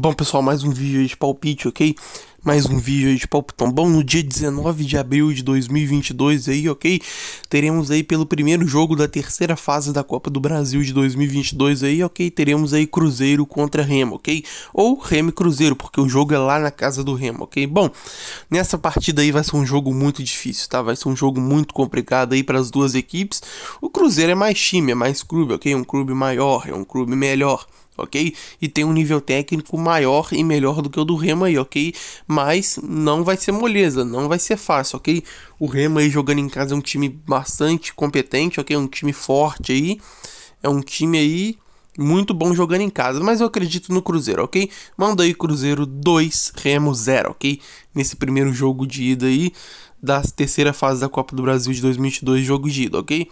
Bom pessoal, mais um vídeo de palpite, ok? mais um vídeo aí de palpitão bom no dia 19 de abril de 2022 aí, ok? Teremos aí pelo primeiro jogo da terceira fase da Copa do Brasil de 2022 aí, ok? Teremos aí Cruzeiro contra Remo, ok? Ou Remo e Cruzeiro, porque o jogo é lá na casa do Remo, ok? Bom, nessa partida aí vai ser um jogo muito difícil, tá? Vai ser um jogo muito complicado aí para as duas equipes. O Cruzeiro é mais time, é mais clube, ok? um clube maior, é um clube melhor ok? E tem um nível técnico maior e melhor do que o do Remo aí, ok? mas não vai ser moleza, não vai ser fácil, ok? O Remo aí jogando em casa é um time bastante competente, ok? um time forte aí, é um time aí muito bom jogando em casa, mas eu acredito no Cruzeiro, ok? Manda aí Cruzeiro 2, Remo 0, ok? Nesse primeiro jogo de ida aí da terceira fase da Copa do Brasil de 2022, jogo de ida, ok?